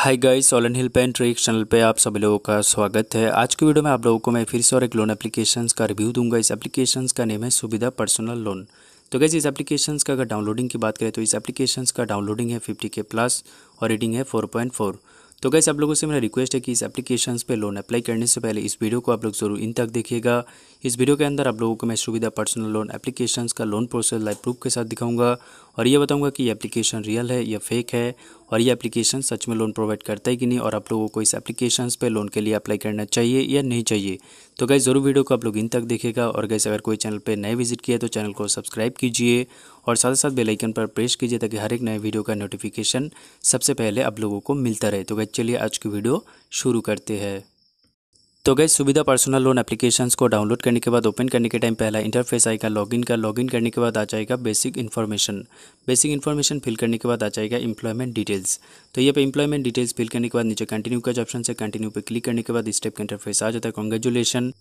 हाय guys Solan hill pen tricks channel पे आप सभी लोगों का स्वागत है आज की वीडियो में आप लोगों को मैं फिर से और एक लोन एप्लीकेशंस का रिव्यू दूंगा इस एप्लीकेशंस का नेम है सुविधा पर्सनल लोन तो गैस इस एप्लीकेशंस का अगर डाउनलोडिंग की बात करें तो इस एप्लीकेशंस का डाउनलोडिंग है फिफ्टी के प्लस और रीडिंग है फोर पॉइंट फोर तो गैस आप लोगों से मेरा रिक्वेस्ट है कि इस एप्लीकेशन पर लोन अप्लाई करने से पहले इस वीडियो को आप लोग जरूर इन तक देखिएगा इस वीडियो के अंदर आप लोगों को मैं सुविधा पर्सनल लोन एप्लीकेशन का लोन प्रोसेस लाइव प्रूफ के साथ दिखाऊंगा और ये बताऊंगा कि ये एप्लीकेशन रियल है या फेक है और ये एप्लीकेशन सच में लोन प्रोवाइड करता है कि नहीं और आप लोगों को इस एप्लीकेशन पर लोन के लिए अप्लाई करना चाहिए या नहीं चाहिए तो गैस ज़रूर वीडियो को आप लोग इन तक देखेगा और गैस अगर कोई चैनल पर नए विजिट किया तो चैनल को सब्सक्राइब कीजिए और साथ ही साथ बेलाइकन पर प्रेस कीजिए ताकि हर एक नए वीडियो का नोटिफिकेशन सबसे पहले आप लोगों को मिलता रहे तो गैस चलिए आज की वीडियो शुरू करते हैं तो guys Suvidha personal loan applications को डाउनलोड करने के बाद ओपन करने के टाइम पहला इंटरफेस आएगा लॉगिन का लॉगिन करने के बाद आ जाएगा basic information basic information fill करने के बाद आ जाएगा इंप्लॉयमेंट डिटेल्स तो ये पे इंप्लॉयमेंट डिटेल्स फिल करने के बाद नीचे कंटिन्यू का ऑप्शन से कंटिन्यू पे क्लिक करने के बाद इस टाइप का इंटरफेस आ जाता है congratulation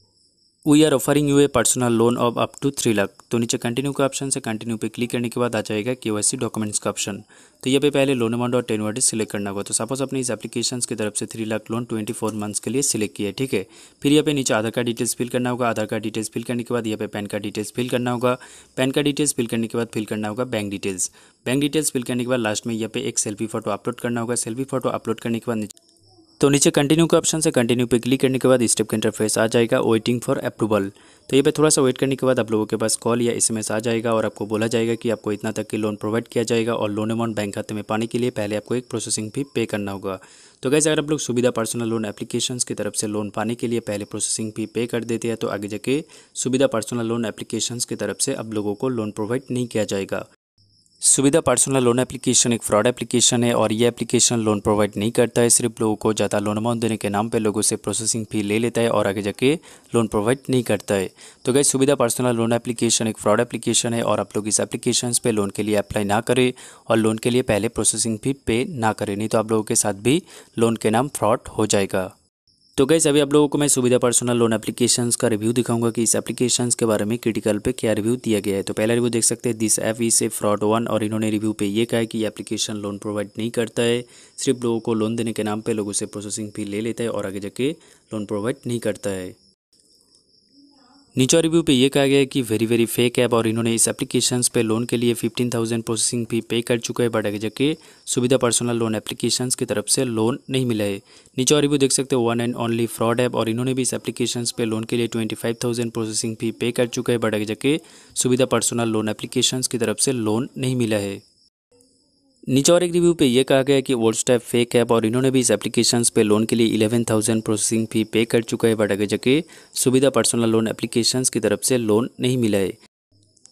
we are offering you a personal loan of up to three lakh तो नीचे कंटिन्यू का ऑप्शन से कंटिन्यू पे क्लिक करने के बाद आ जाएगा के डॉक्यूमेंट्स का ऑप्शन तो ये पे पहले लोन अमाउंट और टेन वर्ड सिलेक्ट करना होगा तो सपोज अपने इस एप्लीकेशन की तरफ से three lakh loan twenty four months के लिए सिलेक्ट किया ठीक है फिर यहाँ पे नीचे आधार कार्ड डिटेल्स फिल करना होगा आधार कार्ड डिटेल्स फिल करने के बाद यहाँ पे पैन कार्ड डिटेल्स फिल करना होगा पैन कार्ड डिटेल्स फिल करने के बाद फिल करना होगा bank details bank details fill करने के बाद लास्ट में यहाँ पे एक सेल्फी फोटो अपलोड करना होगा सेल्फी फोटो अपलोड करने के बाद तो नीचे कंटिन्यू के ऑप्शन से कंटिन्यू पे क्लिक करने के बाद स्टेप का इंटरफेस आ जाएगा वेटिंग फॉर अप्रूवल तो ये पे थोड़ा सा वेट करने के बाद आप लोगों के पास कॉल या एसएमएस आ जाएगा और आपको बोला जाएगा कि आपको इतना तक की लोन प्रोवाइड किया जाएगा और लोन अमाउंट बैंक खाते में पाने के लिए पहले आपको एक प्रोसेसिंग फी पे करना होगा तो कैसे अगर आप लोग सुविधा पर्सनल लोन एप्लीकेशन की तरफ से लोन पाने के लिए पहले प्रोसेसिंग फी पे कर देते हैं तो आगे जाके सुविधा पर्सनल लोन एप्लीकेशन की तरफ से आप लोगों को लोन प्रोवाइड नहीं किया जाएगा सुविधा पर्सनल लोन एप्लीकेशन एक फ्रॉड एप्लीकेशन है और ये एप्लीकेशन लोन प्रोवाइड नहीं करता है सिर्फ लोगों को ज़्यादा लोन अमाउंट देने के नाम पे लोगों से प्रोसेसिंग फ़ी ले लेता है और आगे जाके लोन प्रोवाइड नहीं करता है तो guys Suvidha personal loan application एक फ्रॉड एप्लीकेशन है और आप लोग इस एप्लीकेशन पर लोन के लिए अप्लाई ना करें और लोन के लिए पहले प्रोसेसिंग फ़ी पे ना करें नहीं तो आप लोगों के साथ भी लोन के नाम फ्रॉड हो जाएगा तो गैस अभी आप लोगों को मैं सुविधा पर्सनल लोन एप्लीकेशंस का रिव्यू दिखाऊंगा कि इस एप्लीकेशंस के बारे में क्रिटिकल पे क्या रिव्यू दिया गया है तो पहला रिव्यू देख सकते हैं this app is a fraud one और इन्होंने रिव्यू पे ये कहा है कि एप्लीकेशन लोन प्रोवाइड नहीं करता है सिर्फ लोगों को लोन देने के नाम पर लोगों से प्रोसेसिंग फी ले लेता है और आगे जाके लोन प्रोवाइड नहीं करता है नीचे रिव्यू पे ये कहा गया है कि वेरी वेरी फेक ऐप और इन्होंने इस एप्लीकेशन पे लोन के लिए fifteen thousand processing fee pay कर चुका है बट जबकि सुविधा पर्सनल लोन एप्लीकेशन की तरफ से लोन नहीं मिला है नीचे रिव्यू देख सकते हो one and only fraud app और इन्होंने भी इस एप्लीकेशन पे लोन के लिए twenty five thousand processing fee pay कर चुका है बट जबकि सुविधा पर्सनल लोन एप्लीकेशन की तरफ से लोन नहीं मिला है नीचे और एक रिव्यू पे ये कहा गया कि वोल्ट स्टैप फेक ऐप और इन्होंने भी इस एप्लीकेशन पे लोन के लिए इलेवन थाउजेंड प्रोसेसिंग फ़ी पे कर चुका है बट अगर जबकि सुविधा पर्सनल लोन एप्लीकेशन की तरफ से लोन नहीं मिला है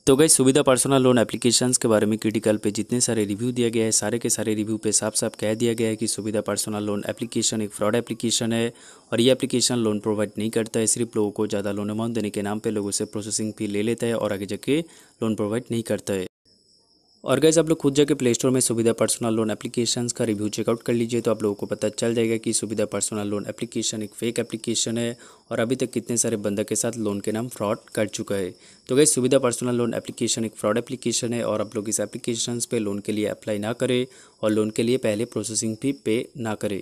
तो guys Suvidha personal loan application के बारे में क्रिटिकल पे जितने सारे रिव्यू दिया गया है सारे के सारे रिव्यू पे साफ साफ कह दिया गया है कि सुविधा पर्सनल लोन एप्लीकेशन एक फ्रॉड एप्लीकेशन है और ये एप्लीकेशन लोन प्रोवाइड नहीं करता है सिर्फ लोगों को ज़्यादा लोन अमाउंट देने के नाम पर लोगों से प्रोसेसिंग फ़ी ले लेता है और आगे जाके लोन प्रोवाइड नहीं करता है और गैस आप लोग खुद जाके प्ले स्टोर में सुविधा पर्सनल लोन एप्लीकेशन का रिव्यू चेकआउट कर लीजिए तो आप लोगों को पता चल जाएगा कि सुविधा पर्सनल लोन एप्लीकेशन एक फेक एप्लीकेशन है और अभी तक कितने सारे बंदा के साथ लोन के नाम फ्रॉड कर चुका है तो guys Suvidha personal loan application एक फ्रॉड एप्लीकेशन है और आप लोग इस एप्लीकेशन पर लोन के लिए अप्लाई ना करें और लोन के लिए पहले प्रोसेसिंग फी पे ना करें